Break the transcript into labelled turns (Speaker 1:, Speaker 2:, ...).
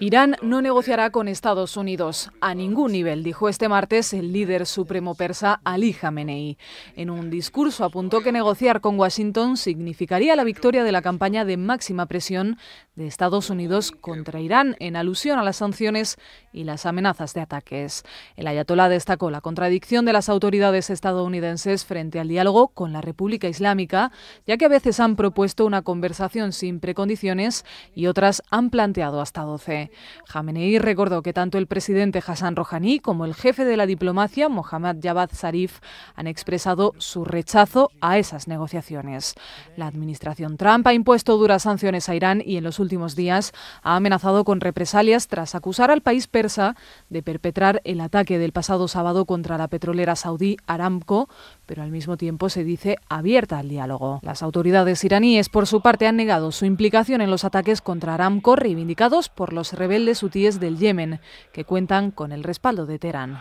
Speaker 1: Irán no negociará con Estados Unidos a ningún nivel, dijo este martes el líder supremo persa Ali Khamenei. En un discurso apuntó que negociar con Washington significaría la victoria de la campaña de máxima presión de Estados Unidos contra Irán, en alusión a las sanciones y las amenazas de ataques. El ayatolá destacó la contradicción de las autoridades estadounidenses frente al diálogo con la República Islámica, ya que a veces han propuesto una conversación sin precondiciones y otras han planteado hasta 12. Jamenei recordó que tanto el presidente Hassan Rouhani como el jefe de la diplomacia, Mohammad Javad Zarif, han expresado su rechazo a esas negociaciones. La administración Trump ha impuesto duras sanciones a Irán y en los últimos días ha amenazado con represalias tras acusar al país persa de perpetrar el ataque del pasado sábado contra la petrolera saudí Aramco, pero al mismo tiempo se dice abierta al diálogo. Las autoridades iraníes, por su parte, han negado su implicación en los ataques contra Aramco reivindicados por los rebeldes hutíes del Yemen, que cuentan con el respaldo de Teherán.